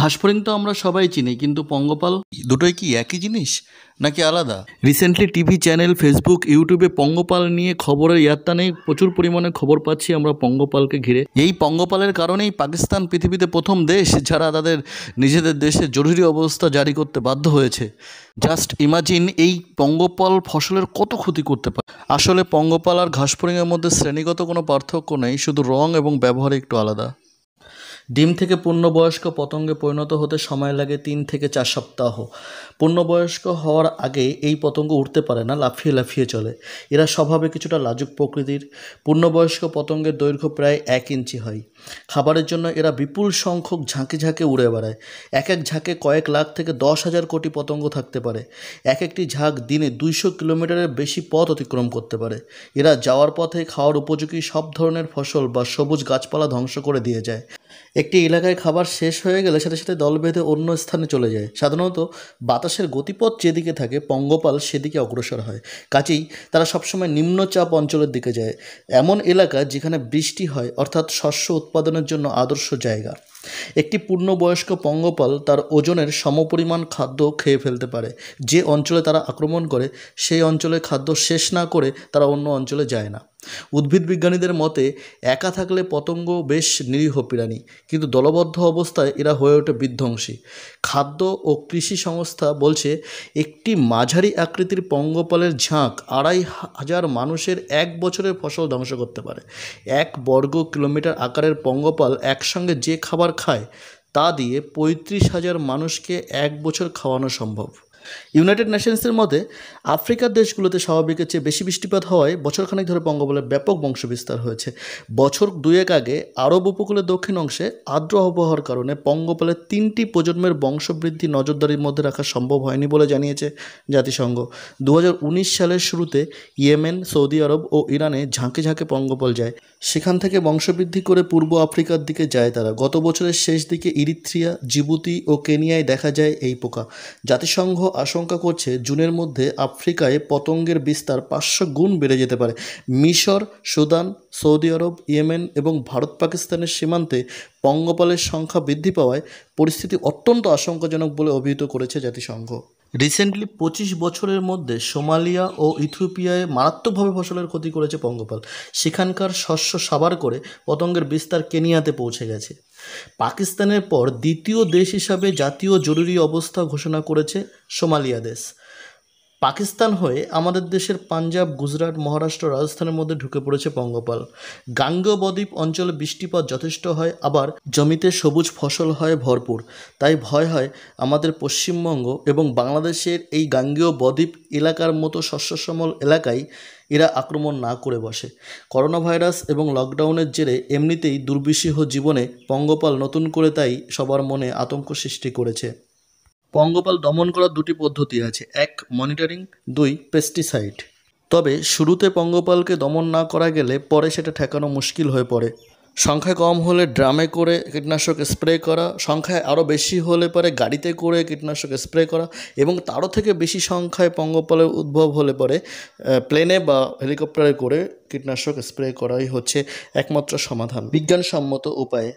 ঘাসফড়িং তো আমরা সবাই চিনি কিন্তু পঙ্গপাল দুটোই কি একই জিনিস নাকি আলাদা রিসেন্টলি টিভি চ্যানেল ফেসবুক ইউটিউবে পঙ্গপাল নিয়ে খবরের ইয়াত্তা নেই প্রচুর পরিমাণে খবর পাচ্ছি আমরা পঙ্গপালকে ঘিরে এই পঙ্গপালের কারণেই পাকিস্তান পৃথিবীতে প্রথম দেশ যারা তাদের নিজেদের দেশে জরুরি অবস্থা জারি করতে বাধ্য হয়েছে জাস্ট ইমাজিন এই পঙ্গপাল ফসলের কত ক্ষতি করতে পারে আসলে পঙ্গপাল আর ফড়িংয়ের মধ্যে শ্রেণীগত কোনো পার্থক্য নেই শুধু রং এবং ব্যবহারে একটু আলাদা ডিম থেকে পূর্ণবয়স্ক পতঙ্গে পরিণত হতে সময় লাগে তিন থেকে চার সপ্তাহ পূর্ণবয়স্ক হওয়ার আগে এই পতঙ্গ উঠতে পারে না লাফিয়ে লাফিয়ে চলে এরা স্বভাবে কিছুটা লাজুক প্রকৃতির পূর্ণবয়স্ক পতঙ্গের দৈর্ঘ্য প্রায় এক ইঞ্চি হয় খাবারের জন্য এরা বিপুল সংখ্যক ঝাঁকে ঝাঁকে উড়ে বেড়ায় এক এক ঝাঁকে কয়েক লাখ থেকে দশ হাজার কোটি পতঙ্গ থাকতে পারে এক একটি ঝাঁক দিনে দুইশো কিলোমিটারের বেশি পথ অতিক্রম করতে পারে এরা যাওয়ার পথে খাওয়ার উপযোগী সব ধরনের ফসল বা সবুজ গাছপালা ধ্বংস করে দিয়ে যায় একটি এলাকায় খাবার শেষ হয়ে গেলে সাথে সাথে দল বেঁধে অন্য স্থানে চলে যায় সাধারণত বাতাসের গতিপথ যেদিকে থাকে পঙ্গপাল সেদিকে অগ্রসর হয় কাজেই তারা সবসময় নিম্নচাপ অঞ্চলের দিকে যায় এমন এলাকা যেখানে বৃষ্টি হয় অর্থাৎ শস্য উৎপাদনের জন্য আদর্শ জায়গা একটি পূর্ণবয়স্ক পঙ্গপাল তার ওজনের সমপরিমাণ খাদ্য খেয়ে ফেলতে পারে যে অঞ্চলে তারা আক্রমণ করে সেই অঞ্চলে খাদ্য শেষ না করে তারা অন্য অঞ্চলে যায় না উদ্ভিদ বিজ্ঞানীদের মতে একা থাকলে পতঙ্গ বেশ নিরীহ প্রাণী কিন্তু দলবদ্ধ অবস্থায় এরা হয়ে ওঠে বিধ্বংসী খাদ্য ও কৃষি সংস্থা বলছে একটি মাঝারি আকৃতির পঙ্গপালের ঝাঁক আড়াই হাজার মানুষের এক বছরের ফসল ধ্বংস করতে পারে এক বর্গ কিলোমিটার আকারের পঙ্গপাল একসঙ্গে যে খাবার খায় তা দিয়ে পঁয়ত্রিশ হাজার মানুষকে এক বছর খাওয়ানো সম্ভব ইউনাইটেড নেশনসের মতে আফ্রিকার দেশগুলোতে স্বাভাবিকের চেয়ে বেশি বৃষ্টিপাত হওয়ায় বছরখানেক ধরে পঙ্গপালের ব্যাপক বংশবিস্তার হয়েছে বছর দুয়েক আগে আরব উপকূলের দক্ষিণ অংশে আর্দ্র আবহাওয়ার কারণে পঙ্গপালের তিনটি প্রজন্মের বংশবৃদ্ধি নজরদারির মধ্যে রাখা সম্ভব হয়নি বলে জানিয়েছে জাতিসংঘ দু সালের শুরুতে ইয়েমেন সৌদি আরব ও ইরানে ঝাঁকে ঝাঁকে পঙ্গপাল যায় সেখান থেকে বংশবৃদ্ধি করে পূর্ব আফ্রিকার দিকে যায় তারা গত বছরের শেষ দিকে ইরিথ্রিয়া জিবুতি ও কেনিয়ায় দেখা যায় এই পোকা জাতিসংঘ আশঙ্কা করছে জুনের মধ্যে আফ্রিকায় পতঙ্গের বিস্তার পাঁচশো গুণ বেড়ে যেতে পারে মিশর সুদান সৌদি আরব ইয়েমেন এবং ভারত পাকিস্তানের সীমান্তে পঙ্গপালের সংখ্যা বৃদ্ধি পাওয়ায় পরিস্থিতি অত্যন্ত আশঙ্কাজনক বলে অভিহিত করেছে জাতিসংঘ রিসেন্টলি পঁচিশ বছরের মধ্যে সোমালিয়া ও ইথিওপিয়ায় মারাত্মকভাবে ফসলের ক্ষতি করেছে পঙ্গপাল সেখানকার শস্য সাবার করে পতঙ্গের বিস্তার কেনিয়াতে পৌঁছে গেছে পাকিস্তানের পর দ্বিতীয় দেশ হিসাবে জাতীয় জরুরি অবস্থা ঘোষণা করেছে সোমালিয়া দেশ পাকিস্তান হয়ে আমাদের দেশের পাঞ্জাব গুজরাট মহারাষ্ট্র রাজস্থানের মধ্যে ঢুকে পড়েছে পঙ্গপাল গাঙ্গ বদ্বীপ অঞ্চলে বৃষ্টিপাত যথেষ্ট হয় আবার জমিতে সবুজ ফসল হয় ভরপুর তাই ভয় হয় আমাদের পশ্চিমবঙ্গ এবং বাংলাদেশের এই গাঙ্গীয় বদ্বীপ এলাকার মতো শস্যসমল এলাকায় এরা আক্রমণ না করে বসে করোনা ভাইরাস এবং লকডাউনের জেরে এমনিতেই দুর্বিষহ জীবনে পঙ্গপাল নতুন করে তাই সবার মনে আতঙ্ক সৃষ্টি করেছে পঙ্গপাল দমন করার দুটি পদ্ধতি আছে এক মনিটরিং দুই পেস্টিসাইড তবে শুরুতে পঙ্গপালকে দমন না করা গেলে পরে সেটা ঠেকানো মুশকিল হয়ে পড়ে সংখ্যা কম হলে ড্রামে করে কীটনাশক স্প্রে করা সংখ্যায় আরও বেশি হলে পরে গাড়িতে করে কীটনাশক স্প্রে করা এবং তারও থেকে বেশি সংখ্যায় পঙ্গপালের উদ্ভব হলে পরে প্লেনে বা হেলিকপ্টারে করে কীটনাশক স্প্রে করাই হচ্ছে একমাত্র সমাধান বিজ্ঞানসম্মত উপায়ে